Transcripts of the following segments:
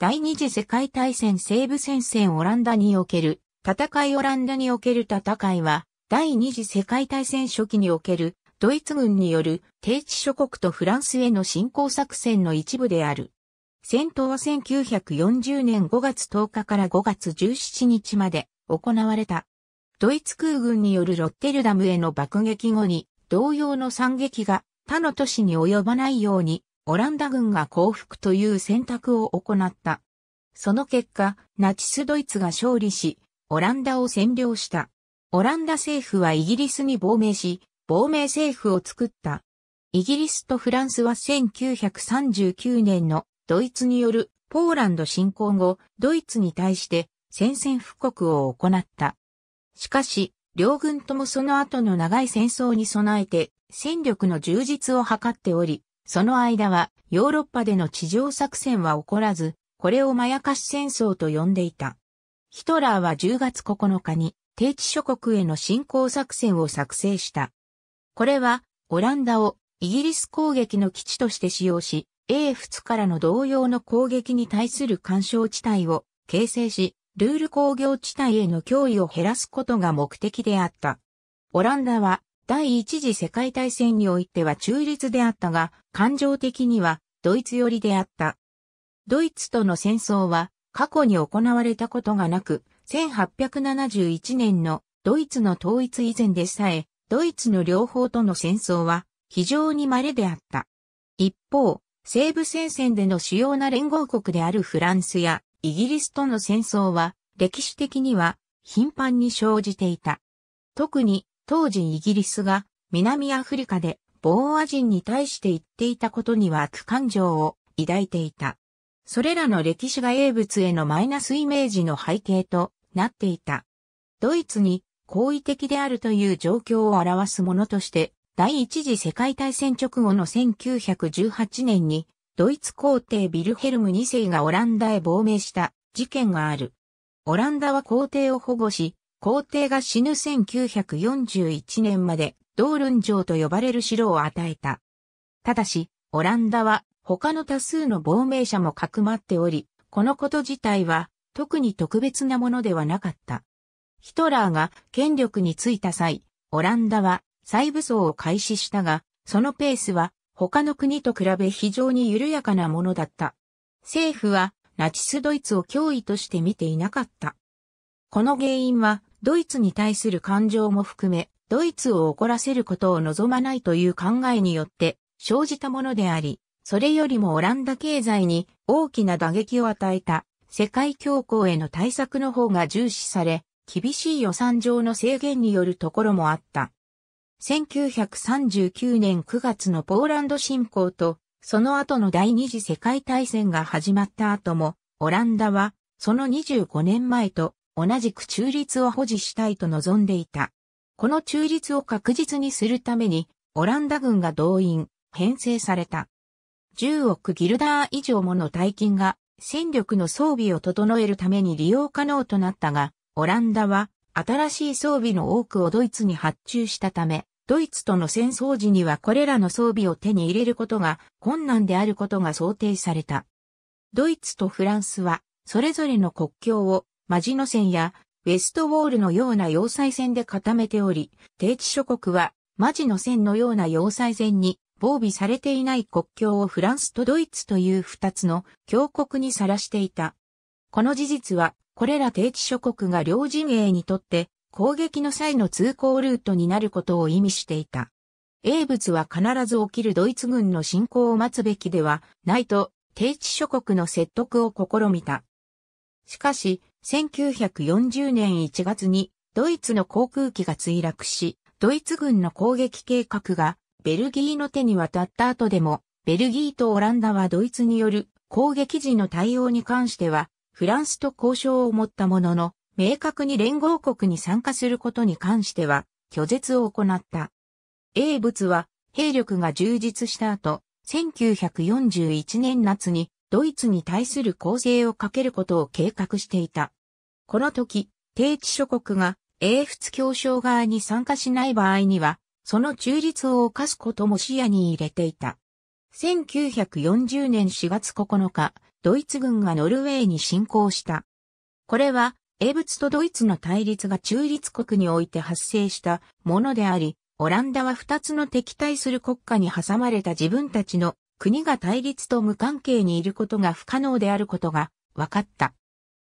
第二次世界大戦西部戦線オランダにおける、戦いオランダにおける戦いは、第二次世界大戦初期における、ドイツ軍による、低地諸国とフランスへの侵攻作戦の一部である。戦闘は1940年5月10日から5月17日まで行われた。ドイツ空軍によるロッテルダムへの爆撃後に同様の惨劇が他の都市に及ばないようにオランダ軍が降伏という選択を行った。その結果、ナチスドイツが勝利し、オランダを占領した。オランダ政府はイギリスに亡命し、亡命政府を作った。イギリスとフランスは1939年のドイツによるポーランド侵攻後、ドイツに対して宣戦布告を行った。しかし、両軍ともその後の長い戦争に備えて戦力の充実を図っており、その間はヨーロッパでの地上作戦は起こらず、これをまやかし戦争と呼んでいた。ヒトラーは10月9日に低地諸国への侵攻作戦を作成した。これはオランダをイギリス攻撃の基地として使用し、a 仏からの同様の攻撃に対する干渉地帯を形成し、ルール工業地帯への脅威を減らすことが目的であった。オランダは第一次世界大戦においては中立であったが、感情的にはドイツ寄りであった。ドイツとの戦争は過去に行われたことがなく、1871年のドイツの統一以前でさえ、ドイツの両方との戦争は非常に稀であった。一方、西部戦線での主要な連合国であるフランスやイギリスとの戦争は歴史的には頻繁に生じていた。特に当時イギリスが南アフリカでボーア人に対して言っていたことには悪感情を抱いていた。それらの歴史が英物へのマイナスイメージの背景となっていた。ドイツに好意的であるという状況を表すものとして、第一次世界大戦直後の1918年に、ドイツ皇帝ビルヘルム2世がオランダへ亡命した事件がある。オランダは皇帝を保護し、皇帝が死ぬ1941年まで、ドールン城と呼ばれる城を与えた。ただし、オランダは他の多数の亡命者もかくまっており、このこと自体は特に特別なものではなかった。ヒトラーが権力についた際、オランダは再武装を開始したが、そのペースは他の国と比べ非常に緩やかなものだった。政府はナチスドイツを脅威として見ていなかった。この原因はドイツに対する感情も含め、ドイツを怒らせることを望まないという考えによって生じたものであり、それよりもオランダ経済に大きな打撃を与えた世界恐慌への対策の方が重視され、厳しい予算上の制限によるところもあった。1939年9月のポーランド侵攻と、その後の第二次世界大戦が始まった後も、オランダは、その25年前と同じく中立を保持したいと望んでいた。この中立を確実にするために、オランダ軍が動員、編成された。10億ギルダー以上もの大金が戦力の装備を整えるために利用可能となったが、オランダは新しい装備の多くをドイツに発注したため、ドイツとの戦争時にはこれらの装備を手に入れることが困難であることが想定された。ドイツとフランスは、それぞれの国境をマジノ戦やウェストウォールのような要塞戦で固めており、低地諸国はマジノ戦のような要塞戦に防備されていない国境をフランスとドイツという二つの強国にさらしていた。この事実は、これら低地諸国が両陣営にとって攻撃の際の通行ルートになることを意味していた。英仏は必ず起きるドイツ軍の侵攻を待つべきではないと、低地諸国の説得を試みた。しかし、1940年1月にドイツの航空機が墜落し、ドイツ軍の攻撃計画がベルギーの手に渡った後でも、ベルギーとオランダはドイツによる攻撃時の対応に関しては、フランスと交渉を持ったものの、明確に連合国に参加することに関しては、拒絶を行った。英仏は、兵力が充実した後、1941年夏にドイツに対する攻勢をかけることを計画していた。この時、低地諸国が英仏協商側に参加しない場合には、その中立を犯すことも視野に入れていた。1940年4月9日、ドイツ軍がノルウェーに侵攻した。これは、英仏とドイツの対立が中立国において発生したものであり、オランダは二つの敵対する国家に挟まれた自分たちの国が対立と無関係にいることが不可能であることが分かった。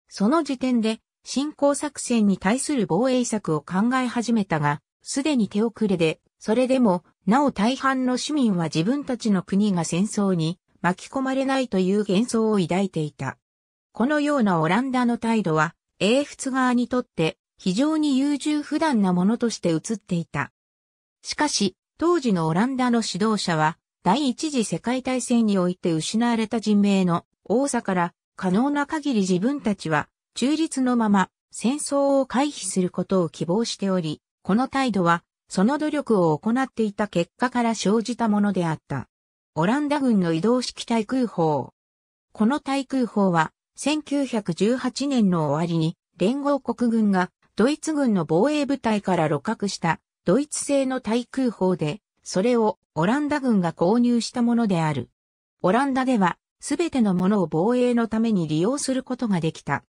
その時点で、侵攻作戦に対する防衛策を考え始めたが、すでに手遅れで、それでも、なお大半の市民は自分たちの国が戦争に巻き込まれないという幻想を抱いていた。このようなオランダの態度は、英仏側にとって非常に優柔不断なものとして映っていた。しかし、当時のオランダの指導者は、第一次世界大戦において失われた人命の多さから可能な限り自分たちは中立のまま戦争を回避することを希望しており、この態度はその努力を行っていた結果から生じたものであった。オランダ軍の移動式対空砲。この対空砲は1918年の終わりに連合国軍がドイツ軍の防衛部隊から露獲したドイツ製の対空砲で、それをオランダ軍が購入したものである。オランダでは、すべてのものを防衛のために利用することができた。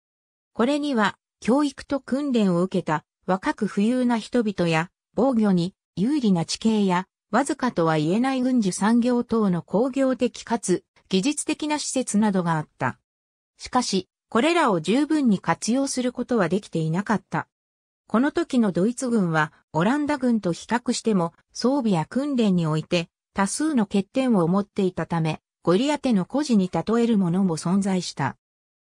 これには、教育と訓練を受けた若く富裕な人々や、防御に有利な地形や、わずかとは言えない軍需産業等の工業的かつ技術的な施設などがあった。しかし、これらを十分に活用することはできていなかった。この時のドイツ軍はオランダ軍と比較しても装備や訓練において多数の欠点を持っていたため、ゴリアテの孤児に例えるものも存在した。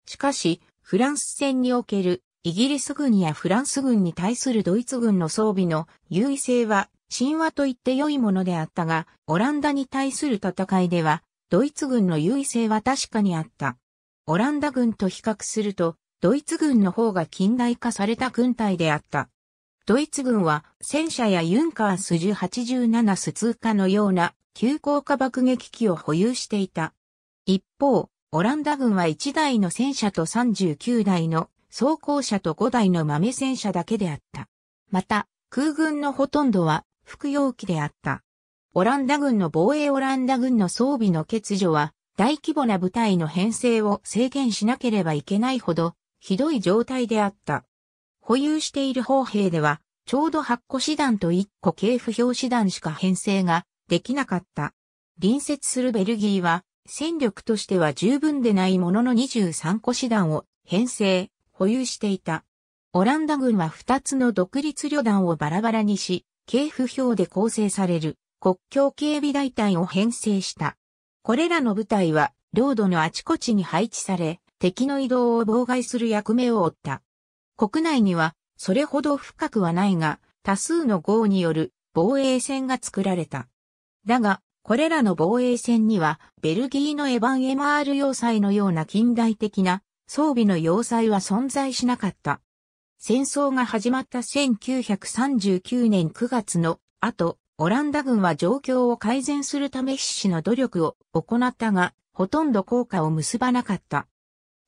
しかし、フランス戦におけるイギリス軍やフランス軍に対するドイツ軍の装備の優位性は神話と言って良いものであったが、オランダに対する戦いでは、ドイツ軍の優位性は確かにあった。オランダ軍と比較すると、ドイツ軍の方が近代化された軍隊であった。ドイツ軍は戦車やユンカース1087ス通カのような急降下爆撃機を保有していた。一方、オランダ軍は1台の戦車と39台の装甲車と5台の豆戦車だけであった。また、空軍のほとんどは服用機であった。オランダ軍の防衛オランダ軍の装備の欠如は、大規模な部隊の編成を制限しなければいけないほどひどい状態であった。保有している砲兵では、ちょうど8個師団と1個系不評師団しか編成ができなかった。隣接するベルギーは、戦力としては十分でないものの23個師団を編成、保有していた。オランダ軍は2つの独立旅団をバラバラにし、系不評で構成される国境警備大隊を編成した。これらの部隊は、領土のあちこちに配置され、敵の移動を妨害する役目を負った。国内には、それほど深くはないが、多数の号による防衛線が作られた。だが、これらの防衛線には、ベルギーのエヴァン・エマール要塞のような近代的な装備の要塞は存在しなかった。戦争が始まった1939年9月の後、オランダ軍は状況を改善するため必死の努力を行ったが、ほとんど効果を結ばなかった。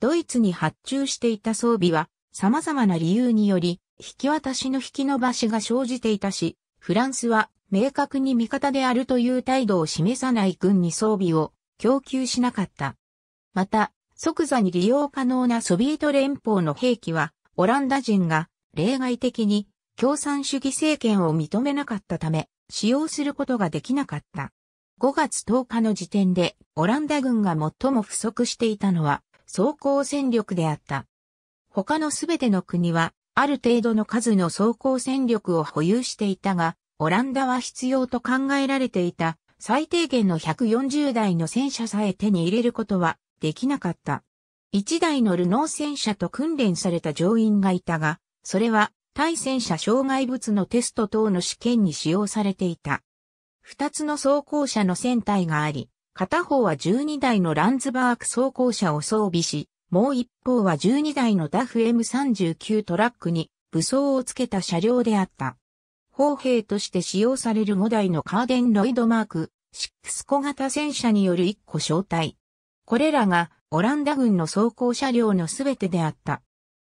ドイツに発注していた装備は、様々な理由により、引き渡しの引き延ばしが生じていたし、フランスは明確に味方であるという態度を示さない軍に装備を供給しなかった。また、即座に利用可能なソビエト連邦の兵器は、オランダ人が例外的に共産主義政権を認めなかったため、使用することができなかった。5月10日の時点で、オランダ軍が最も不足していたのは、装甲戦力であった。他のすべての国は、ある程度の数の装甲戦力を保有していたが、オランダは必要と考えられていた最低限の140台の戦車さえ手に入れることはできなかった。1台のルノー戦車と訓練された乗員がいたが、それは対戦車障害物のテスト等の試験に使用されていた。二つの装甲車の船体があり、片方は12台のランズバーク装甲車を装備し、もう一方は12台のダフ M39 トラックに武装をつけた車両であった。砲兵として使用される5台のカーデンロイドマーク6小型戦車による1個小隊。これらがオランダ軍の装甲車両のすべてであった。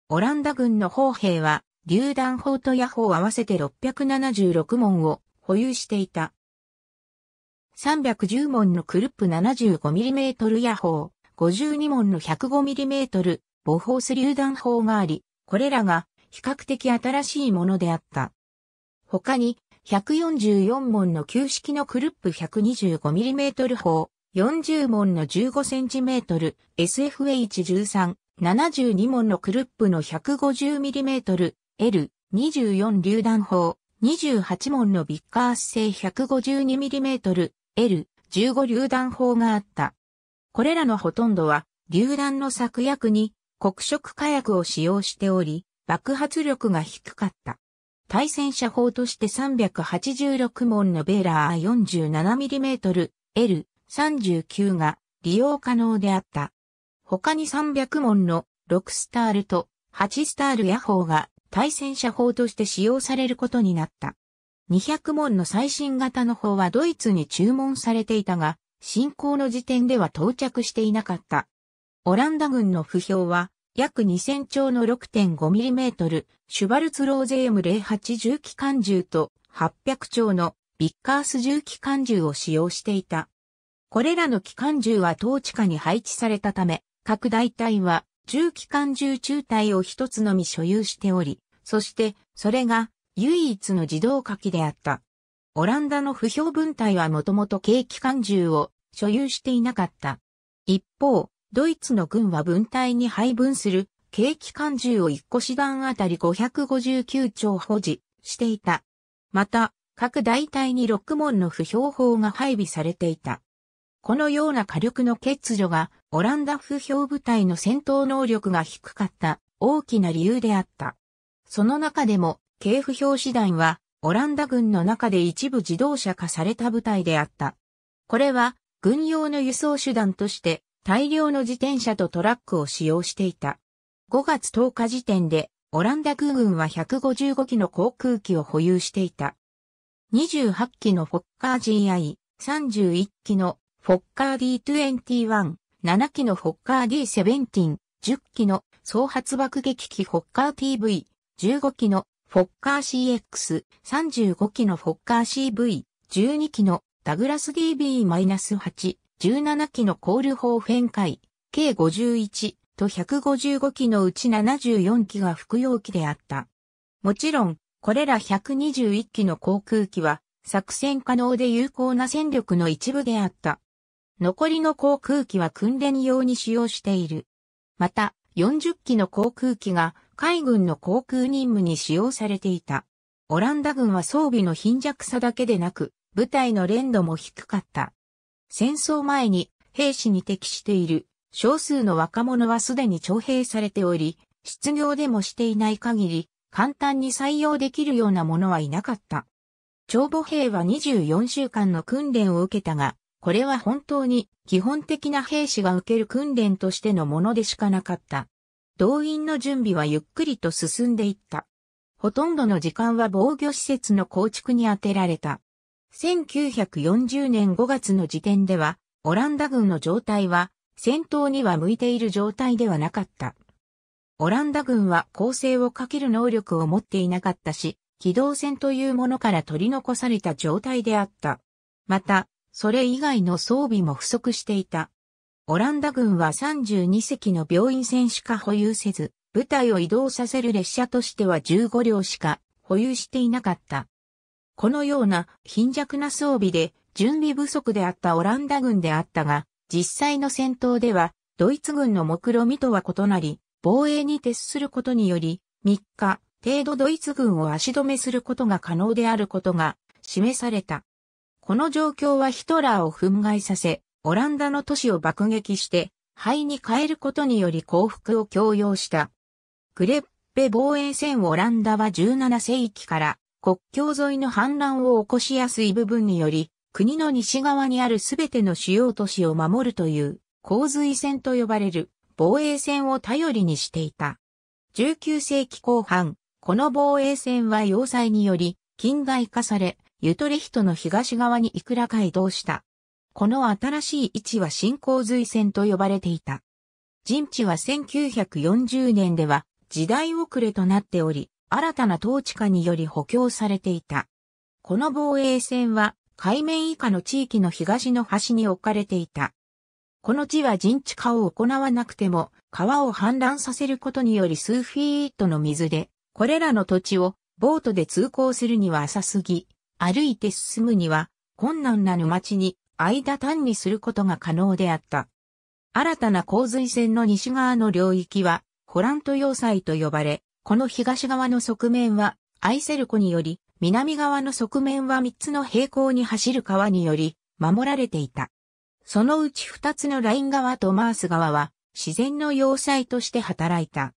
オランダ軍の砲兵は、榴弾砲と野砲合わせて676門を保有していた。310門のクルップ 75mm 野砲、52門の 105mm 母砲ス榴弾砲があり、これらが比較的新しいものであった。他に、144門の旧式のクルップ 125mm 砲、40門の 15cm、SFH13、72門のクルップの 150mm、L24 榴弾砲、28門のビッカース製 152mm、L15 榴弾砲があった。これらのほとんどは、榴弾の策薬に黒色火薬を使用しており、爆発力が低かった。対戦車砲として386門のベーラー 47mm L39 が利用可能であった。他に300門の6スタールと8スタール野砲が対戦車砲として使用されることになった。200門の最新型の砲はドイツに注文されていたが、進行の時点では到着していなかった。オランダ軍の不評は、約2000丁の 6.5mm、シュバルツローゼ M08 重機関銃と800丁のビッカース重機関銃を使用していた。これらの機関銃は統治下に配置されたため、各大隊は重機関銃中隊を一つのみ所有しており、そしてそれが唯一の自動火器であった。オランダの不評分隊はもともと軽機関銃を所有していなかった。一方、ドイツの軍は分隊に配分する軽機関銃を1個師団あたり559丁保持していた。また、各大隊に6門の不評砲が配備されていた。このような火力の欠如が、オランダ不評部隊の戦闘能力が低かった大きな理由であった。その中でも、警府表紙団は、オランダ軍の中で一部自動車化された部隊であった。これは、軍用の輸送手段として、大量の自転車とトラックを使用していた。5月10日時点で、オランダ空軍は155機の航空機を保有していた。28機のフォッカー GI、31機のフォッカー D21、7機のフォッカー D17、10機の総発爆撃機フォッカー TV、15機のフォッカー CX35 機のフォッカー CV12 機のダグラス DB-8、17機のコールホーフェンイ計51と155機のうち74機が服用機であった。もちろん、これら121機の航空機は作戦可能で有効な戦力の一部であった。残りの航空機は訓練用に使用している。また、40機の航空機が海軍の航空任務に使用されていた。オランダ軍は装備の貧弱さだけでなく、部隊の連度も低かった。戦争前に兵士に適している少数の若者はすでに徴兵されており、失業でもしていない限り、簡単に採用できるようなものはいなかった。長母兵は24週間の訓練を受けたが、これは本当に基本的な兵士が受ける訓練としてのものでしかなかった。動員の準備はゆっくりと進んでいった。ほとんどの時間は防御施設の構築に充てられた。1940年5月の時点では、オランダ軍の状態は、戦闘には向いている状態ではなかった。オランダ軍は攻勢をかける能力を持っていなかったし、機動戦というものから取り残された状態であった。また、それ以外の装備も不足していた。オランダ軍は32隻の病院船しか保有せず、部隊を移動させる列車としては15両しか保有していなかった。このような貧弱な装備で準備不足であったオランダ軍であったが、実際の戦闘ではドイツ軍の目論見とは異なり、防衛に徹することにより、3日程度ドイツ軍を足止めすることが可能であることが示された。この状況はヒトラーを憤慨させ、オランダの都市を爆撃して、灰に変えることにより降伏を強要した。クレッペ防衛戦オランダは17世紀から国境沿いの反乱を起こしやすい部分により、国の西側にあるすべての主要都市を守るという洪水戦と呼ばれる防衛戦を頼りにしていた。19世紀後半、この防衛戦は要塞により近代化され、ユトレヒトの東側にいくらか移動した。この新しい位置は新洪水線と呼ばれていた。陣地は1940年では時代遅れとなっており、新たな統治下により補強されていた。この防衛線は海面以下の地域の東の端に置かれていた。この地は陣地化を行わなくても、川を氾濫させることにより数フィートの水で、これらの土地をボートで通行するには浅すぎ、歩いて進むには困難な沼地に間単にすることが可能であった。新たな洪水線の西側の領域は、ホラント要塞と呼ばれ、この東側の側面は、アイセル湖により、南側の側面は3つの平行に走る川により、守られていた。そのうち2つのライン側とマース側は、自然の要塞として働いた。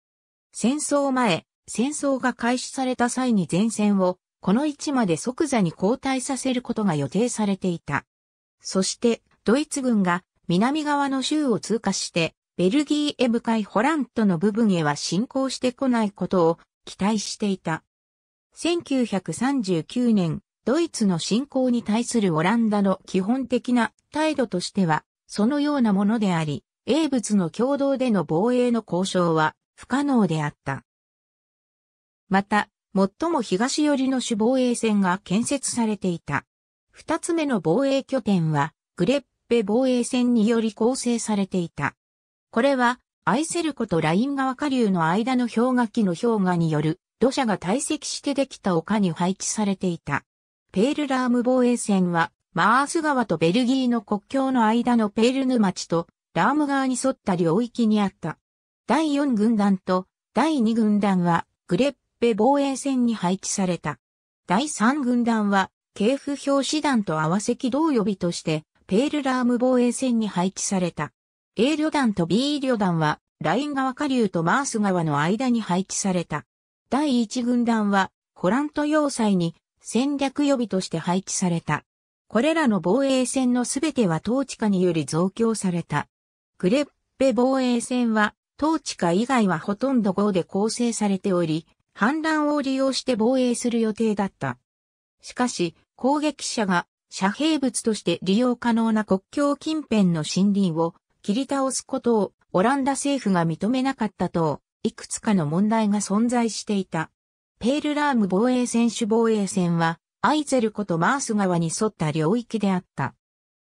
戦争前、戦争が開始された際に前線を、この位置まで即座に後退させることが予定されていた。そして、ドイツ軍が南側の州を通過して、ベルギーへ向かいホラントの部分へは進行してこないことを期待していた。1939年、ドイツの侵攻に対するオランダの基本的な態度としては、そのようなものであり、英仏の共同での防衛の交渉は不可能であった。また、最も東寄りの主防衛線が建設されていた。二つ目の防衛拠点は、グレッペ防衛線により構成されていた。これは、アイセルコとライン川下流の間の氷河期の氷河による土砂が堆積してできた丘に配置されていた。ペールラーム防衛線は、マース川とベルギーの国境の間のペールヌ町とラーム川に沿った領域にあった。第4軍団と第2軍団はグレッペ防衛線に配置された。第3軍団は系譜表師団と合わせ機動予備として、ペールラーム防衛線に配置された。A 旅団と B 旅団は、ライン川下流とマース川の間に配置された。第1軍団は、コラント要塞に戦略予備として配置された。これらの防衛線のすべては統治下により増強された。クレッペ防衛線は、統治下以外はほとんど5で構成されており、反乱を利用して防衛する予定だった。しかし、攻撃者が遮蔽物として利用可能な国境近辺の森林を切り倒すことをオランダ政府が認めなかったと、いくつかの問題が存在していた。ペールラーム防衛選手防衛戦は、アイゼルことマース川に沿った領域であった。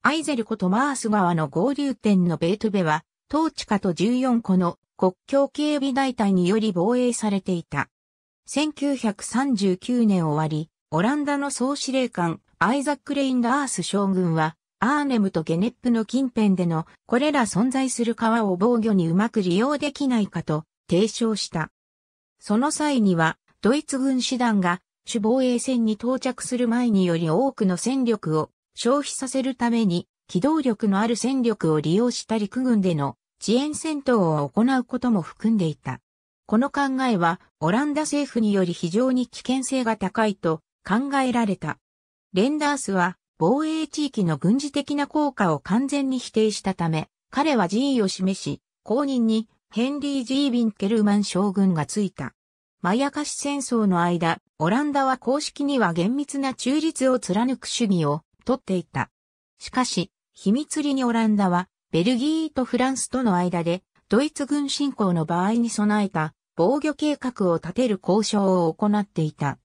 アイゼルことマース川の合流点のベートベは、トーチカと14個の国境警備大隊により防衛されていた。1939年終わり、オランダの総司令官、アイザック・レインダース将軍は、アーネムとゲネップの近辺での、これら存在する川を防御にうまく利用できないかと提唱した。その際には、ドイツ軍師団が、主防衛線に到着する前により多くの戦力を消費させるために、機動力のある戦力を利用した陸軍での遅延戦闘を行うことも含んでいた。この考えは、オランダ政府により非常に危険性が高いと考えられた。レンダースは防衛地域の軍事的な効果を完全に否定したため、彼は辞意を示し、後任にヘンリー・ジー・ビン・ケルマン将軍がついた。まやかし戦争の間、オランダは公式には厳密な中立を貫く主義をとっていた。しかし、秘密裏にオランダは、ベルギーとフランスとの間で、ドイツ軍侵攻の場合に備えた防御計画を立てる交渉を行っていた。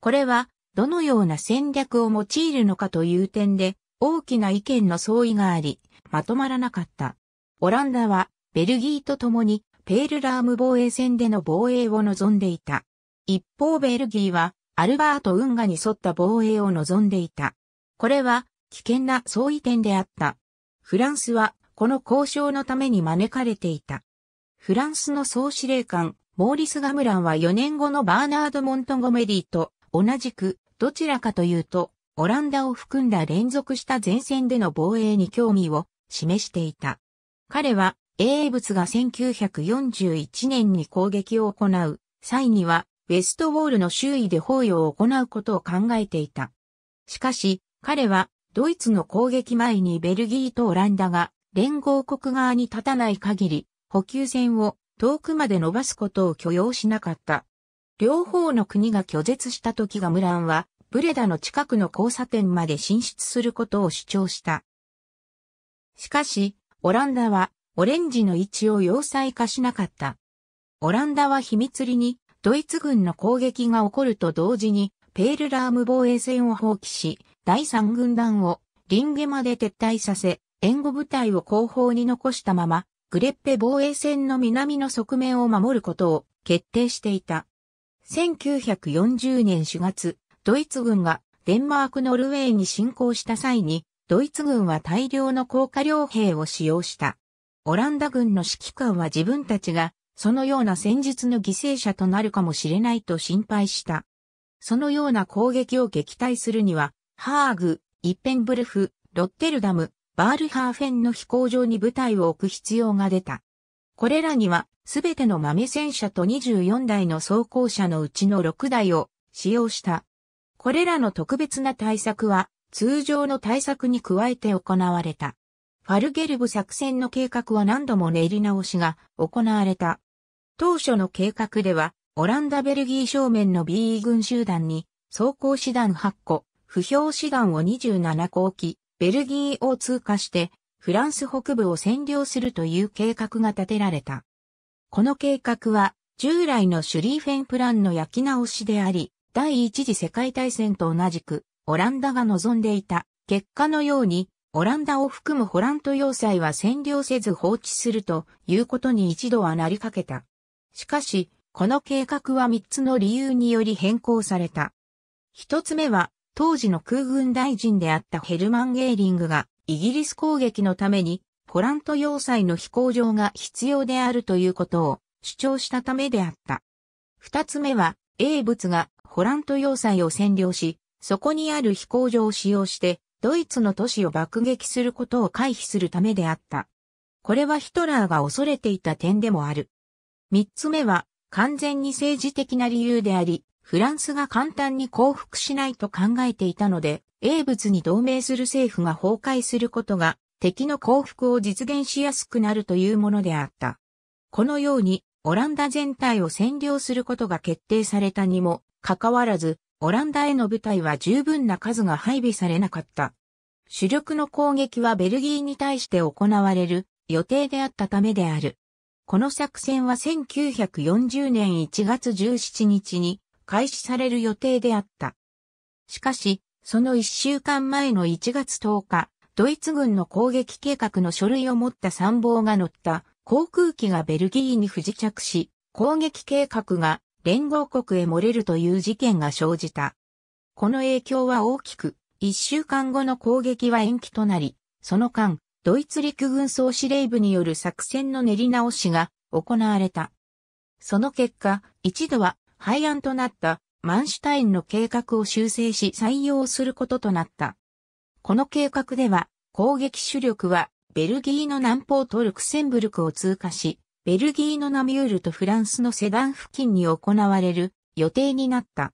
これは、どのような戦略を用いるのかという点で、大きな意見の相違があり、まとまらなかった。オランダは、ベルギーと共に、ペールラーム防衛戦での防衛を望んでいた。一方ベルギーは、アルバート運河に沿った防衛を望んでいた。これは、危険な相違点であった。フランスは、この交渉のために招かれていた。フランスの総司令官、モーリス・ガムランは4年後のバーナード・モントゴメリーと同じくどちらかというと、オランダを含んだ連続した前線での防衛に興味を示していた。彼は、英仏が1941年に攻撃を行う際には、ウェストウォールの周囲で包囲を行うことを考えていた。しかし、彼は、ドイツの攻撃前にベルギーとオランダが連合国側に立たない限り、補給線を遠くまで伸ばすことを許容しなかった。両方の国が拒絶した時がムランはブレダの近くの交差点まで進出することを主張した。しかし、オランダはオレンジの位置を要塞化しなかった。オランダは秘密裏にドイツ軍の攻撃が起こると同時にペールラーム防衛線を放棄し、第三軍団をリンゲまで撤退させ、援護部隊を後方に残したまま、グレッペ防衛線の南の側面を守ることを決定していた。1940年4月、ドイツ軍がデンマーク・ノルウェーに侵攻した際に、ドイツ軍は大量の高架両兵を使用した。オランダ軍の指揮官は自分たちが、そのような戦術の犠牲者となるかもしれないと心配した。そのような攻撃を撃退するには、ハーグ、イッペンブルフ、ロッテルダム、バールハーフェンの飛行場に部隊を置く必要が出た。これらには、すべての豆戦車と24台の装甲車のうちの6台を使用した。これらの特別な対策は、通常の対策に加えて行われた。ファルゲルブ作戦の計画は何度も練り直しが行われた。当初の計画では、オランダ・ベルギー正面の BE 軍集団に、装甲師団8個、不評師団を27個置き、ベルギーを通過して、フランス北部を占領するという計画が立てられた。この計画は、従来のシュリーフェンプランの焼き直しであり、第一次世界大戦と同じく、オランダが望んでいた結果のように、オランダを含むホラント要塞は占領せず放置するということに一度はなりかけた。しかし、この計画は三つの理由により変更された。一つ目は、当時の空軍大臣であったヘルマン・ゲーリングが、イギリス攻撃のために、ホラント要塞の飛行場が必要であるということを主張したためであった。二つ目は、英物がホラント要塞を占領し、そこにある飛行場を使用して、ドイツの都市を爆撃することを回避するためであった。これはヒトラーが恐れていた点でもある。三つ目は、完全に政治的な理由であり、フランスが簡単に降伏しないと考えていたので、英仏に同盟する政府が崩壊することが、敵の降伏を実現しやすくなるというものであった。このように、オランダ全体を占領することが決定されたにもかかわらず、オランダへの部隊は十分な数が配備されなかった。主力の攻撃はベルギーに対して行われる予定であったためである。この作戦は1940年1月17日に開始される予定であった。しかし、その1週間前の1月10日、ドイツ軍の攻撃計画の書類を持った参謀が乗った航空機がベルギーに不時着し、攻撃計画が連合国へ漏れるという事件が生じた。この影響は大きく、一週間後の攻撃は延期となり、その間、ドイツ陸軍総司令部による作戦の練り直しが行われた。その結果、一度は廃案となったマンシュタインの計画を修正し採用することとなった。この計画では攻撃主力はベルギーの南方トルクセンブルクを通過し、ベルギーのナミュールとフランスのセダン付近に行われる予定になった。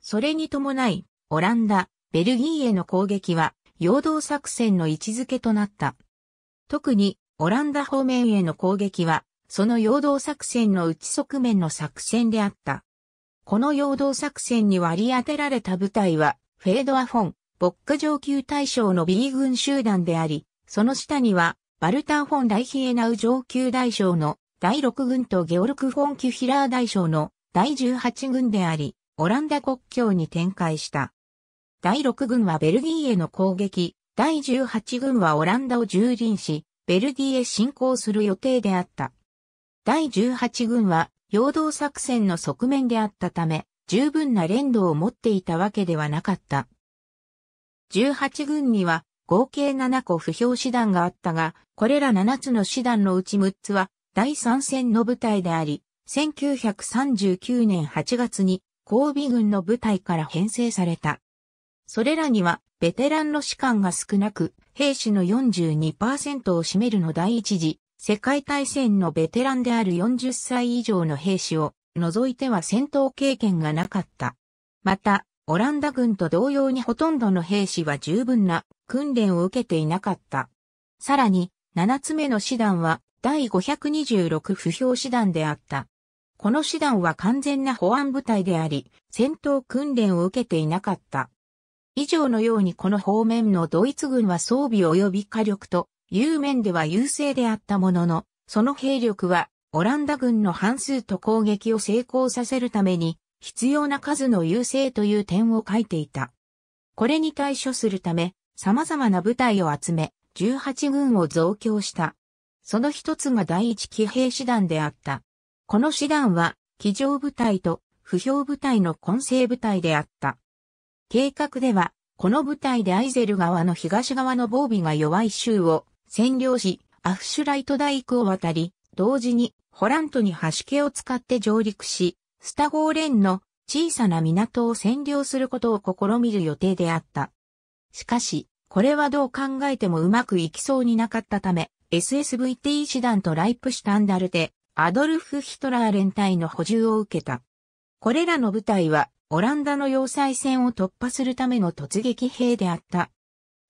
それに伴い、オランダ、ベルギーへの攻撃は、陽動作戦の位置づけとなった。特に、オランダ方面への攻撃は、その陽動作戦の内側面の作戦であった。この陽動作戦に割り当てられた部隊は、フェードアフォン、ボッカ上級大将の B 軍集団であり、その下には、バルタン・フォン・ライヒエナウ上級大将の第6軍とゲオルク・フォン・キュヒラー大将の第18軍であり、オランダ国境に展開した。第6軍はベルギーへの攻撃、第18軍はオランダを蹂躙し、ベルギーへ侵攻する予定であった。第18軍は、陽動作戦の側面であったため、十分な連動を持っていたわけではなかった。18軍には、合計7個不評師団があったが、これら7つの師団のうち6つは、第3戦の部隊であり、1939年8月に交尾軍の部隊から編成された。それらには、ベテランの士官が少なく、兵士の42%を占めるの第一次、世界大戦のベテランである40歳以上の兵士を除いては戦闘経験がなかった。また、オランダ軍と同様にほとんどの兵士は十分な訓練を受けていなかった。さらに、7つ目の師団は第526不評師団であった。この師団は完全な保安部隊であり、戦闘訓練を受けていなかった。以上のようにこの方面のドイツ軍は装備及び火力と有面では優勢であったものの、その兵力はオランダ軍の半数と攻撃を成功させるために必要な数の優勢という点を書いていた。これに対処するため、様々な部隊を集め、18軍を増強した。その一つが第一騎兵師団であった。この師団は、騎乗部隊と不評部隊の混成部隊であった。計画では、この部隊でアイゼル川の東側の防備が弱い州を占領し、アフシュライト大工を渡り、同時にホラントに橋家を使って上陸し、スタゴーレンの小さな港を占領することを試みる予定であった。しかし、これはどう考えてもうまくいきそうになかったため、SSVT 師団とライプシュタンダルテ、アドルフ・ヒトラー連隊の補充を受けた。これらの部隊は、オランダの要塞戦を突破するための突撃兵であった。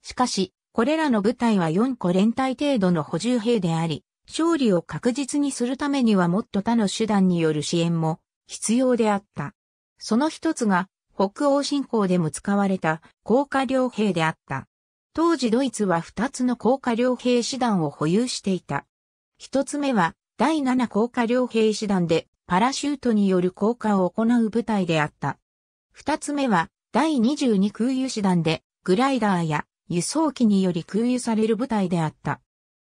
しかし、これらの部隊は4個連隊程度の補充兵であり、勝利を確実にするためにはもっと他の手段による支援も必要であった。その一つが、北欧侵攻でも使われた高架両兵であった。当時ドイツは2つの高架両兵師団を保有していた。1つ目は第7高架両兵師団でパラシュートによる降下を行う部隊であった。2つ目は第22空輸師団でグライダーや輸送機により空輸される部隊であった。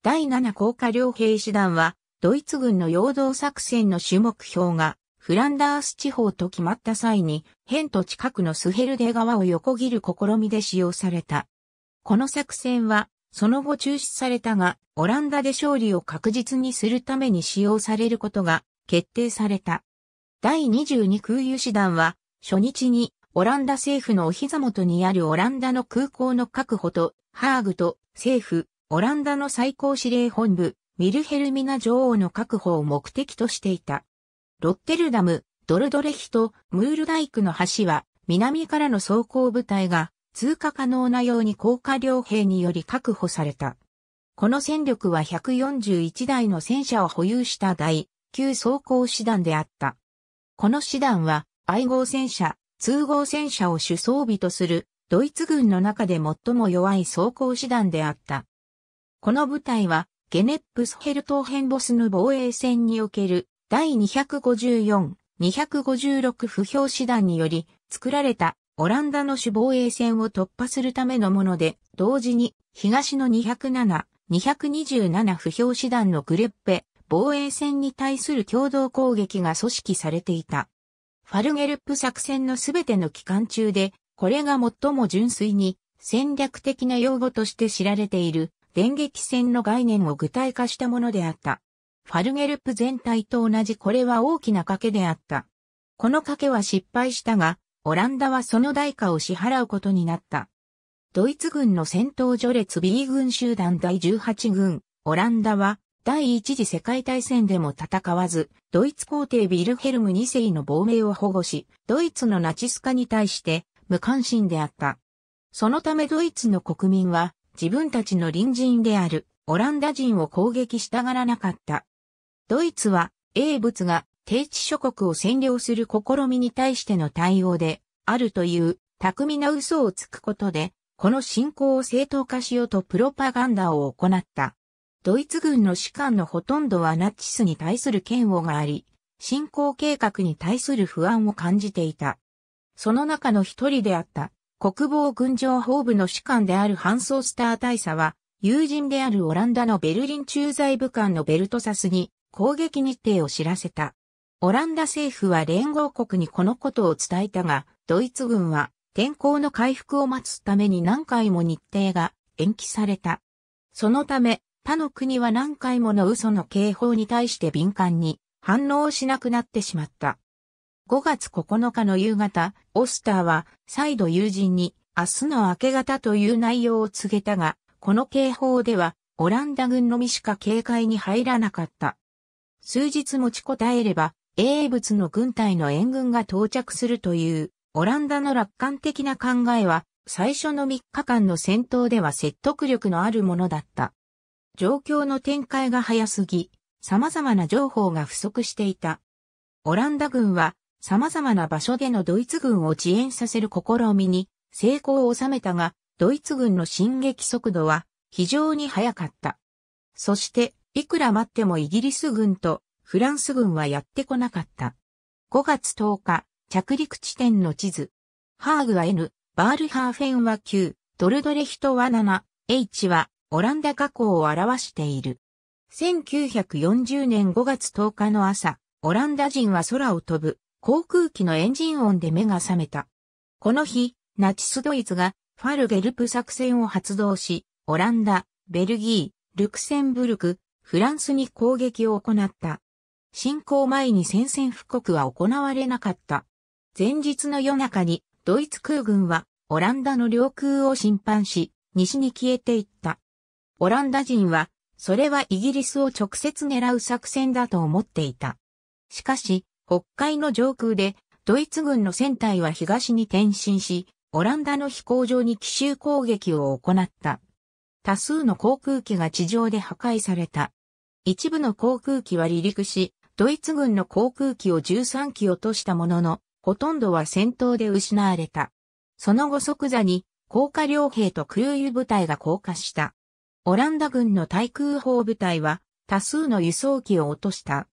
第7高架両兵師団はドイツ軍の陽動作戦の主目標がフランダース地方と決まった際に、ヘント近くのスヘルデ川を横切る試みで使用された。この作戦は、その後中止されたが、オランダで勝利を確実にするために使用されることが決定された。第22空輸師団は、初日にオランダ政府のお膝元にあるオランダの空港の確保と、ハーグと政府、オランダの最高司令本部、ミルヘルミナ女王の確保を目的としていた。ロッテルダム、ドルドレヒとムールダイクの橋は、南からの装甲部隊が通過可能なように高架両兵により確保された。この戦力は141台の戦車を保有した第9装甲師団であった。この師団は愛号戦車、通号戦車を主装備とするドイツ軍の中で最も弱い装甲師団であった。この部隊はゲネップスヘルトーヘンボスの防衛戦における第254、256不評師団により作られたオランダの主防衛線を突破するためのもので、同時に東の207、227不評師団のグレッペ防衛線に対する共同攻撃が組織されていた。ファルゲルップ作戦のすべての期間中で、これが最も純粋に戦略的な用語として知られている電撃戦の概念を具体化したものであった。ファルゲルップ全体と同じこれは大きな賭けであった。この賭けは失敗したが、オランダはその代価を支払うことになった。ドイツ軍の戦闘序列 B 軍集団第18軍、オランダは第一次世界大戦でも戦わず、ドイツ皇帝ビルヘルム2世の亡命を保護し、ドイツのナチス化に対して無関心であった。そのためドイツの国民は自分たちの隣人であるオランダ人を攻撃したがらなかった。ドイツは英仏が低地諸国を占領する試みに対しての対応で、あるという巧みな嘘をつくことで、この侵攻を正当化しようとプロパガンダを行った。ドイツ軍の士官のほとんどはナチスに対する嫌悪があり、侵攻計画に対する不安を感じていた。その中の一人であった、国防軍情報部の士官であるハンソースター大佐は、友人であるオランダのベルリン駐在部官のベルトサスに攻撃日程を知らせた。オランダ政府は連合国にこのことを伝えたが、ドイツ軍は天候の回復を待つために何回も日程が延期された。そのため、他の国は何回もの嘘の警報に対して敏感に反応しなくなってしまった。5月9日の夕方、オスターは再度友人に明日の明け方という内容を告げたが、この警報ではオランダ軍のみしか警戒に入らなかった。数日持ちこたえれば英仏の軍隊の援軍が到着するという、オランダの楽観的な考えは、最初の3日間の戦闘では説得力のあるものだった。状況の展開が早すぎ、様々な情報が不足していた。オランダ軍は様々な場所でのドイツ軍を遅延させる試みに成功を収めたが、ドイツ軍の進撃速度は非常に速かった。そして、いくら待ってもイギリス軍とフランス軍はやってこなかった。5月10日、着陸地点の地図。ハーグは N、バールハーフェンは9、ドルドレヒトは7、H はオランダ河口を表している。1940年5月10日の朝、オランダ人は空を飛ぶ航空機のエンジン音で目が覚めた。この日、ナチスドイツがファルゲルプ作戦を発動し、オランダ、ベルギー、ルクセンブルク、フランスに攻撃を行った。侵攻前に宣戦布告は行われなかった。前日の夜中に、ドイツ空軍は、オランダの領空を侵犯し、西に消えていった。オランダ人は、それはイギリスを直接狙う作戦だと思っていた。しかし、北海の上空で、ドイツ軍の船隊は東に転進し、オランダの飛行場に奇襲攻撃を行った。多数の航空機が地上で破壊された。一部の航空機は離陸し、ドイツ軍の航空機を13機落としたものの、ほとんどは戦闘で失われた。その後即座に、降下両兵と空輸部隊が降下した。オランダ軍の対空砲部隊は、多数の輸送機を落とした。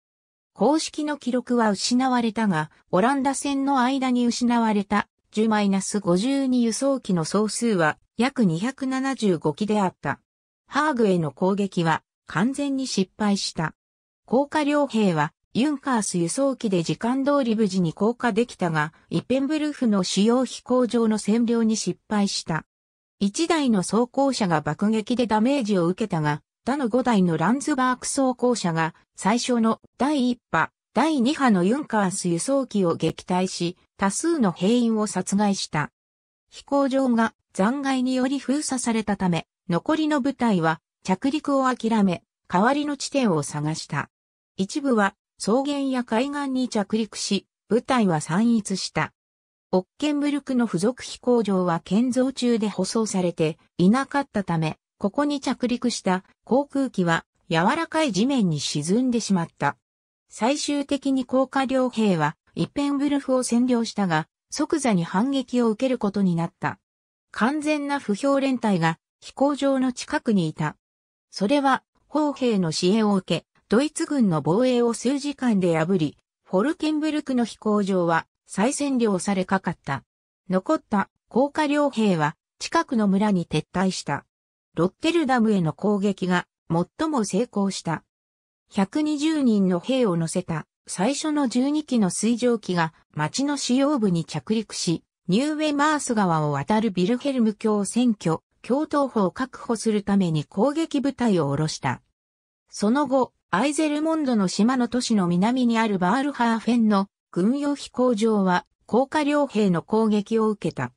公式の記録は失われたが、オランダ戦の間に失われた10-52輸送機の総数は約275機であった。ハーグへの攻撃は完全に失敗した。降下両兵は、ユンカース輸送機で時間通り無事に降下できたが、イペンブルフの主要飛行場の占領に失敗した。一台の装甲車が爆撃でダメージを受けたが、他の5台のランズバーク装甲車が最初の第1波、第2波のユンカース輸送機を撃退し、多数の兵員を殺害した。飛行場が残骸により封鎖されたため、残りの部隊は着陸を諦め、代わりの地点を探した。一部は草原や海岸に着陸し、部隊は散逸した。オッケンブルクの付属飛行場は建造中で舗装されていなかったため、ここに着陸した航空機は柔らかい地面に沈んでしまった。最終的に高下両兵はイペンブルフを占領したが、即座に反撃を受けることになった。完全な不評連隊が飛行場の近くにいた。それは、砲兵の支援を受け、ドイツ軍の防衛を数時間で破り、フォルケンブルクの飛行場は再占領されかかった。残った高架両兵は近くの村に撤退した。ロッテルダムへの攻撃が最も成功した。120人の兵を乗せた最初の12機の水蒸気が町の使用部に着陸し、ニューウェマース川を渡るビルヘルム教選挙、共闘法を確保するために攻撃部隊を下ろした。その後、アイゼルモンドの島の都市の南にあるバールハーフェンの軍用飛行場は、高架両兵の攻撃を受けた。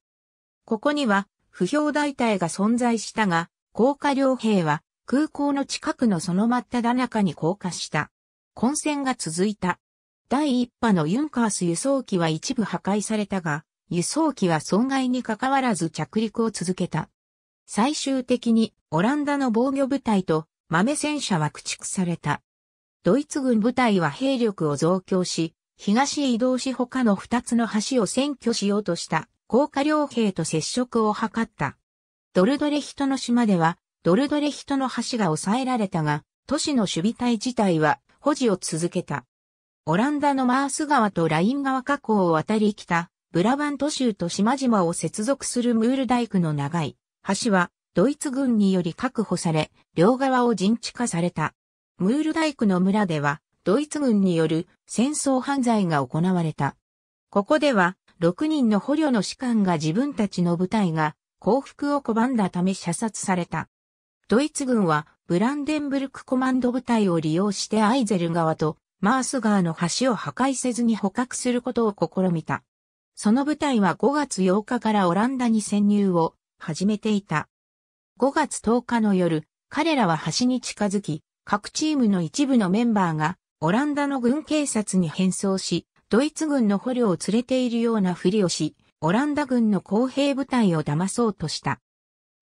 ここには、不評大隊が存在したが、高架両兵は、空港の近くのその真っ只中に降下した。混戦が続いた。第一波のユンカース輸送機は一部破壊されたが、輸送機は損害に関わらず着陸を続けた。最終的にオランダの防御部隊と豆戦車は駆逐された。ドイツ軍部隊は兵力を増強し、東へ移動し他の二つの橋を占拠しようとした、高架両兵と接触を図った。ドルドレヒトの島では、ドルドレヒトの橋が抑えられたが、都市の守備隊自体は保持を続けた。オランダのマース川とライン川河口を渡り来た、ブラバント州と島々を接続するムールイクの長い橋はドイツ軍により確保され、両側を陣地化された。ムールダイクの村では、ドイツ軍による戦争犯罪が行われた。ここでは、6人の捕虜の士官が自分たちの部隊が降伏を拒んだため射殺された。ドイツ軍はブランデンブルクコマンド部隊を利用してアイゼル側とマース側の橋を破壊せずに捕獲することを試みた。その部隊は5月8日からオランダに潜入を始めていた。5月10日の夜、彼らは橋に近づき、各チームの一部のメンバーが、オランダの軍警察に変装し、ドイツ軍の捕虜を連れているようなふりをし、オランダ軍の公兵部隊を騙そうとした。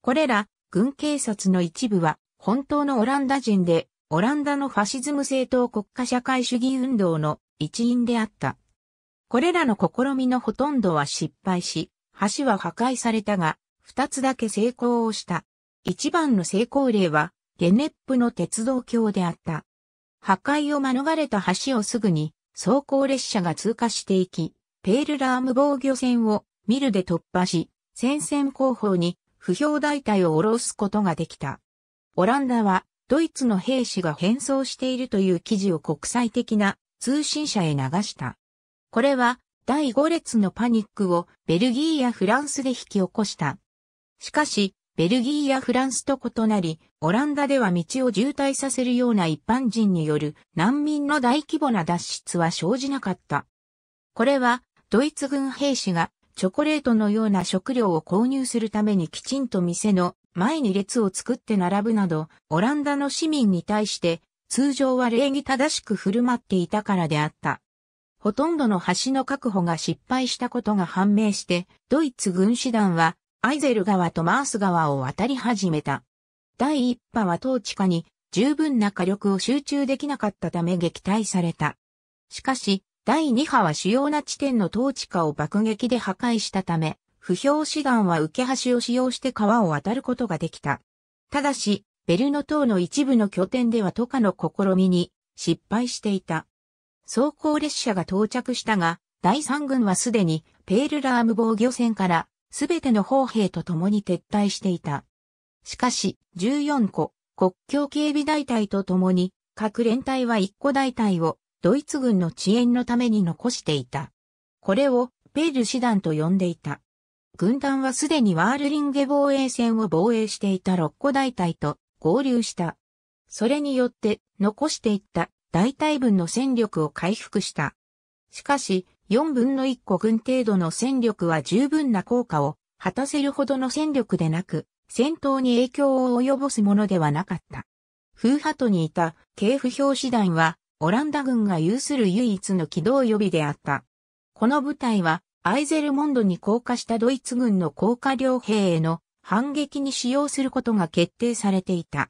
これら、軍警察の一部は、本当のオランダ人で、オランダのファシズム政党国家社会主義運動の一員であった。これらの試みのほとんどは失敗し、橋は破壊されたが、二つだけ成功をした。一番の成功例は、ゲネップの鉄道橋であった。破壊を免れた橋をすぐに、走行列車が通過していき、ペールラーム防御線をミルで突破し、戦線後方に不評大隊を下ろすことができた。オランダはドイツの兵士が変装しているという記事を国際的な通信社へ流した。これは第5列のパニックをベルギーやフランスで引き起こした。しかし、ベルギーやフランスと異なり、オランダでは道を渋滞させるような一般人による難民の大規模な脱出は生じなかった。これは、ドイツ軍兵士がチョコレートのような食料を購入するためにきちんと店の前に列を作って並ぶなど、オランダの市民に対して通常は礼儀正しく振る舞っていたからであった。ほとんどの橋の確保が失敗したことが判明して、ドイツ軍師団はアイゼル川とマース川を渡り始めた。第一波は統治下に十分な火力を集中できなかったため撃退された。しかし、第二波は主要な地点の統治下を爆撃で破壊したため、不評志願は受け橋を使用して川を渡ることができた。ただし、ベルノ島の一部の拠点では渡河の試みに失敗していた。走行列車が到着したが、第三軍はすでにペールラーム防御船からすべての砲兵と共に撤退していた。しかし、14個、国境警備大隊と共に、各連隊は1個大隊を、ドイツ軍の遅延のために残していた。これを、ペール師団と呼んでいた。軍団はすでにワールリンゲ防衛線を防衛していた6個大隊と合流した。それによって残していった大隊分の戦力を回復した。しかし、4分の1個軍程度の戦力は十分な効果を果たせるほどの戦力でなく、戦闘に影響を及ぼすものではなかった。フーハトにいた系譜表紙団は、オランダ軍が有する唯一の機動予備であった。この部隊は、アイゼルモンドに降下したドイツ軍の降下両兵への反撃に使用することが決定されていた。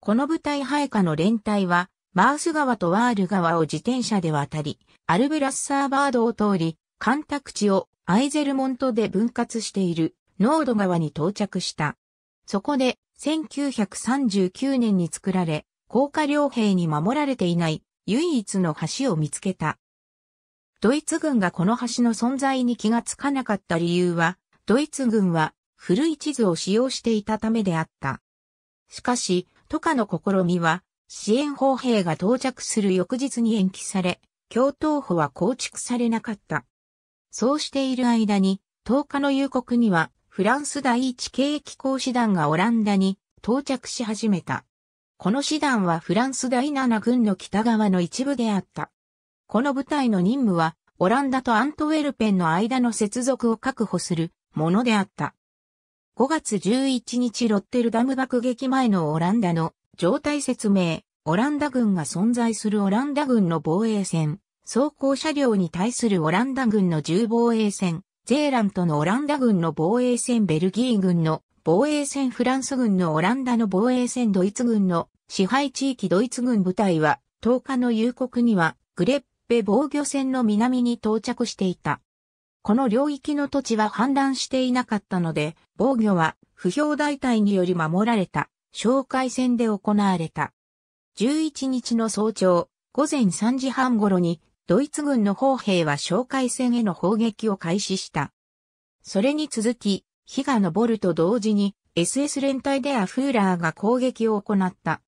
この部隊配下の連隊は、マース川とワール川を自転車で渡り、アルブラッサーバードを通り、干拓地をアイゼルモントで分割しているノード川に到着した。そこで1939年に作られ、高架両兵に守られていない唯一の橋を見つけた。ドイツ軍がこの橋の存在に気がつかなかった理由は、ドイツ軍は古い地図を使用していたためであった。しかし、トカの試みは支援砲兵が到着する翌日に延期され、共闘法は構築されなかった。そうしている間に、10日の夕刻には、フランス第一経機構師団がオランダに到着し始めた。この師団はフランス第7軍の北側の一部であった。この部隊の任務は、オランダとアントウェルペンの間の接続を確保するものであった。5月11日ロッテルダム爆撃前のオランダの状態説明、オランダ軍が存在するオランダ軍の防衛戦、装甲車両に対するオランダ軍の重防衛戦、ゼーラントのオランダ軍の防衛戦ベルギー軍の防衛戦フランス軍のオランダの防衛戦ドイツ軍の支配地域ドイツ軍部隊は10日の夕刻にはグレッペ防御線の南に到着していた。この領域の土地は氾濫していなかったので防御は不評代替により守られた。紹介戦で行われた。11日の早朝、午前3時半頃に、ドイツ軍の砲兵は紹介戦への砲撃を開始した。それに続き、火が昇ると同時に、SS 連隊でアフーラーが攻撃を行った。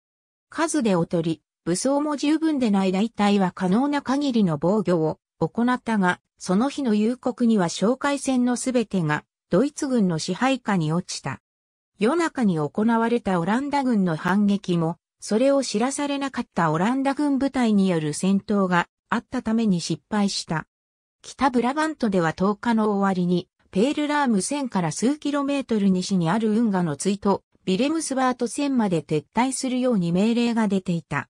数で劣り、武装も十分でない大隊は可能な限りの防御を行ったが、その日の夕刻には紹介戦のすべてがドイツ軍の支配下に落ちた。夜中に行われたオランダ軍の反撃も、それを知らされなかったオランダ軍部隊による戦闘があったために失敗した。北ブラバントでは10日の終わりに、ペールラーム線から数キロメートル西にある運河の追悼、ビレムスバート線まで撤退するように命令が出ていた。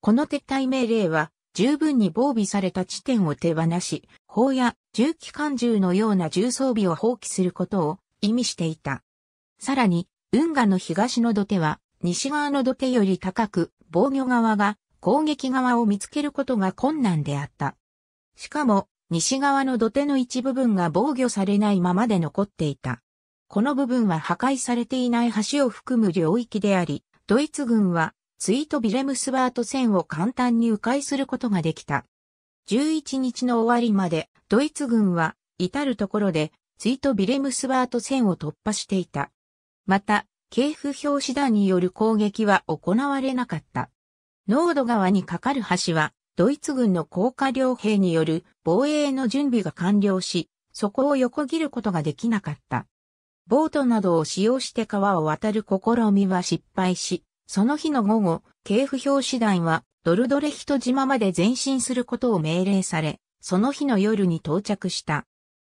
この撤退命令は、十分に防備された地点を手放し、砲や銃機関銃のような重装備を放棄することを意味していた。さらに、運河の東の土手は、西側の土手より高く、防御側が攻撃側を見つけることが困難であった。しかも、西側の土手の一部分が防御されないままで残っていた。この部分は破壊されていない橋を含む領域であり、ドイツ軍は、ツイート・ビレムスバート線を簡単に迂回することができた。11日の終わりまで、ドイツ軍は、至るところで、ツイート・ビレムスバート線を突破していた。また、系譜表紙団による攻撃は行われなかった。ノード川に架かる橋は、ドイツ軍の高架両兵による防衛の準備が完了し、そこを横切ることができなかった。ボートなどを使用して川を渡る試みは失敗し、その日の午後、警府表紙団はドルドレヒト島まで前進することを命令され、その日の夜に到着した。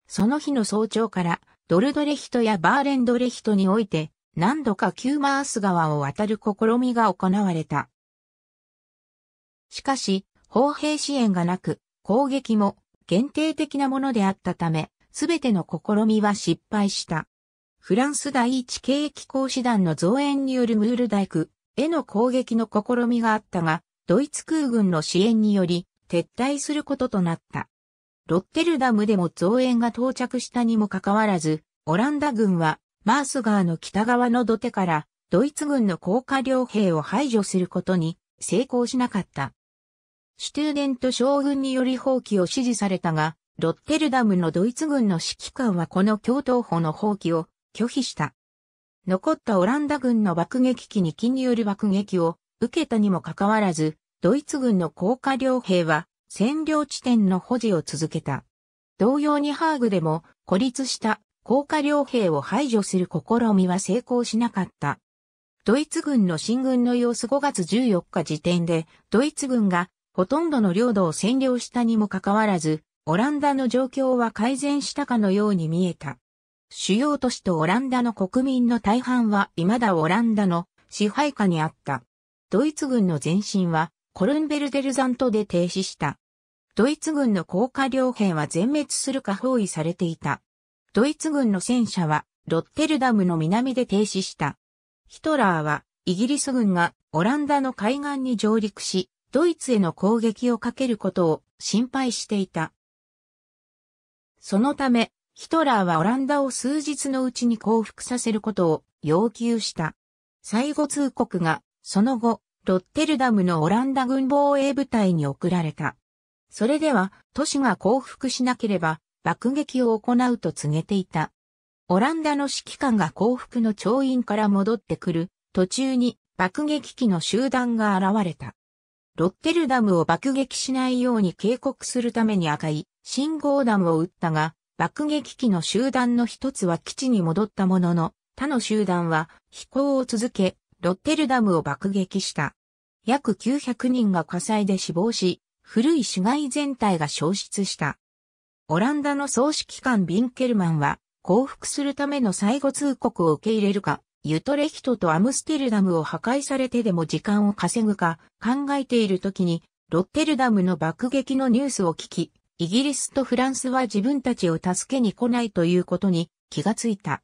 その日の早朝からドルドレヒトやバーレンドレヒトにおいて、何度かキューマース川を渡る試みが行われた。しかし、砲兵支援がなく、攻撃も限定的なものであったため、すべての試みは失敗した。フランス第一経機公師団の増援によるムール大工への攻撃の試みがあったが、ドイツ空軍の支援により撤退することとなった。ロッテルダムでも増援が到着したにもかかわらず、オランダ軍はマース川の北側の土手からドイツ軍の高火量兵を排除することに成功しなかった。シュトゥーデント将軍により放棄を指示されたが、ロッテルダムのドイツ軍の指揮官はこの共闘法の放棄を拒否した。残ったオランダ軍の爆撃機に金による爆撃を受けたにもかかわらず、ドイツ軍の高火量兵は占領地点の保持を続けた。同様にハーグでも孤立した高架両兵を排除する試みは成功しなかった。ドイツ軍の進軍の様子5月14日時点で、ドイツ軍がほとんどの領土を占領したにもかかわらず、オランダの状況は改善したかのように見えた。主要都市とオランダの国民の大半は未だオランダの支配下にあった。ドイツ軍の前進はコルンベルデルザントで停止した。ドイツ軍の降下両兵は全滅するか包囲されていた。ドイツ軍の戦車はロッテルダムの南で停止した。ヒトラーはイギリス軍がオランダの海岸に上陸し、ドイツへの攻撃をかけることを心配していた。そのため、ヒトラーはオランダを数日のうちに降伏させることを要求した。最後通告が、その後、ロッテルダムのオランダ軍防衛部隊に送られた。それでは都市が降伏しなければ爆撃を行うと告げていた。オランダの指揮官が降伏の調印から戻ってくる途中に爆撃機の集団が現れた。ロッテルダムを爆撃しないように警告するために赤い信号弾を撃ったが、爆撃機の集団の一つは基地に戻ったものの、他の集団は飛行を続け、ロッテルダムを爆撃した。約900人が火災で死亡し、古い市街全体が消失した。オランダの総指揮官ビンケルマンは、降伏するための最後通告を受け入れるか、ユトレヒトとアムステルダムを破壊されてでも時間を稼ぐか考えている時に、ロッテルダムの爆撃のニュースを聞き、イギリスとフランスは自分たちを助けに来ないということに気がついた。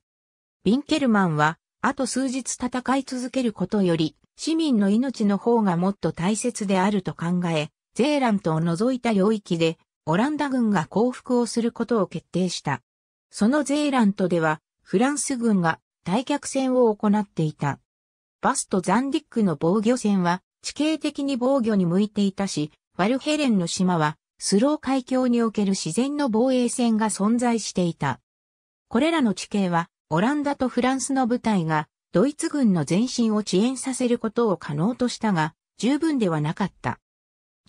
ビンケルマンは、あと数日戦い続けることより、市民の命の方がもっと大切であると考え、ゼーラントを除いた領域で、オランダ軍が降伏をすることを決定した。そのゼーラントでは、フランス軍が退却戦を行っていた。バスとザンディックの防御戦は、地形的に防御に向いていたし、ワルヘレンの島は、スロー海峡における自然の防衛線が存在していた。これらの地形は、オランダとフランスの部隊が、ドイツ軍の前進を遅延させることを可能としたが、十分ではなかった。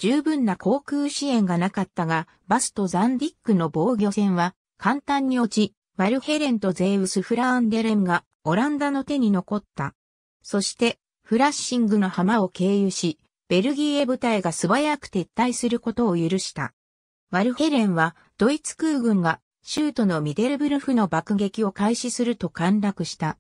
十分な航空支援がなかったが、バスとザンディックの防御戦は簡単に落ち、ワルヘレンとゼウス・フラーンデレンがオランダの手に残った。そして、フラッシングの浜を経由し、ベルギーへ部隊が素早く撤退することを許した。ワルヘレンはドイツ空軍が州都のミデルブルフの爆撃を開始すると陥落した。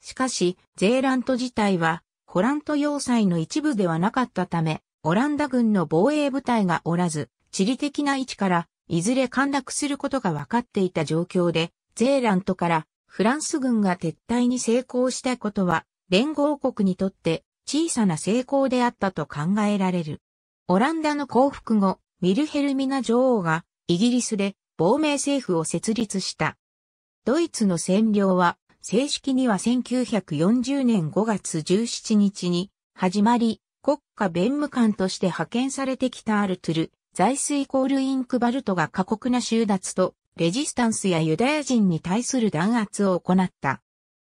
しかし、ゼーラント自体は、ホラント要塞の一部ではなかったため、オランダ軍の防衛部隊がおらず、地理的な位置から、いずれ陥落することが分かっていた状況で、ゼーラントからフランス軍が撤退に成功したことは、連合国にとって小さな成功であったと考えられる。オランダの降伏後、ミルヘルミナ女王がイギリスで亡命政府を設立した。ドイツの占領は正式には1940年5月17日に始まり、国家弁務官として派遣されてきたアルトゥル、財水コールインクバルトが過酷な収奪と、レジスタンスやユダヤ人に対する弾圧を行った。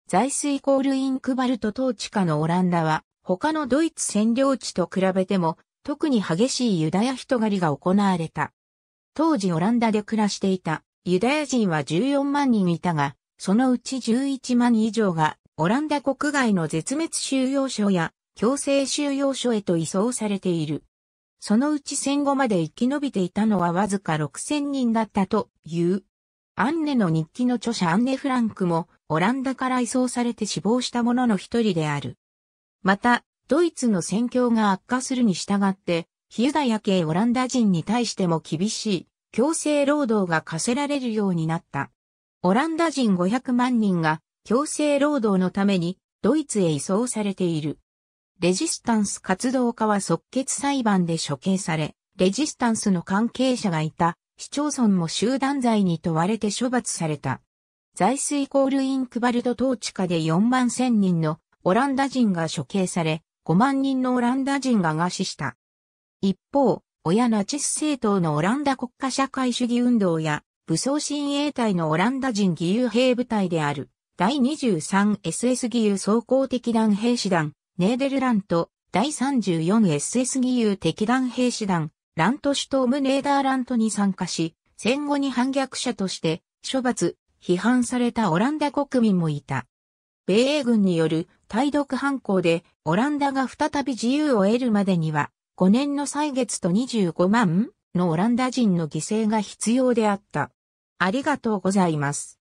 財水コールインクバルト統治下のオランダは、他のドイツ占領地と比べても、特に激しいユダヤ人狩りが行われた。当時オランダで暮らしていたユダヤ人は14万人いたが、そのうち11万以上がオランダ国外の絶滅収容所や強制収容所へと移送されている。そのうち戦後まで生き延びていたのはわずか6000人だったという。アンネの日記の著者アンネ・フランクもオランダから移送されて死亡した者の一人である。また、ドイツの戦況が悪化するに従って、ヒユダヤ系オランダ人に対しても厳しい強制労働が課せられるようになった。オランダ人500万人が強制労働のためにドイツへ移送されている。レジスタンス活動家は即決裁判で処刑され、レジスタンスの関係者がいた市町村も集団罪に問われて処罰された。財水コールインクバルド統治下で4万1000人のオランダ人が処刑され、5万人のオランダ人が餓死した。一方、親ナチス政党のオランダ国家社会主義運動や武装親衛隊のオランダ人義勇兵部隊である第 23SS 義勇総合的団兵士団ネーデルラント、第 34SS 義勇敵団兵士団、ラント首都ムネーダーラントに参加し、戦後に反逆者として、処罰、批判されたオランダ国民もいた。米英軍による対独反抗で、オランダが再び自由を得るまでには、5年の歳月と25万のオランダ人の犠牲が必要であった。ありがとうございます。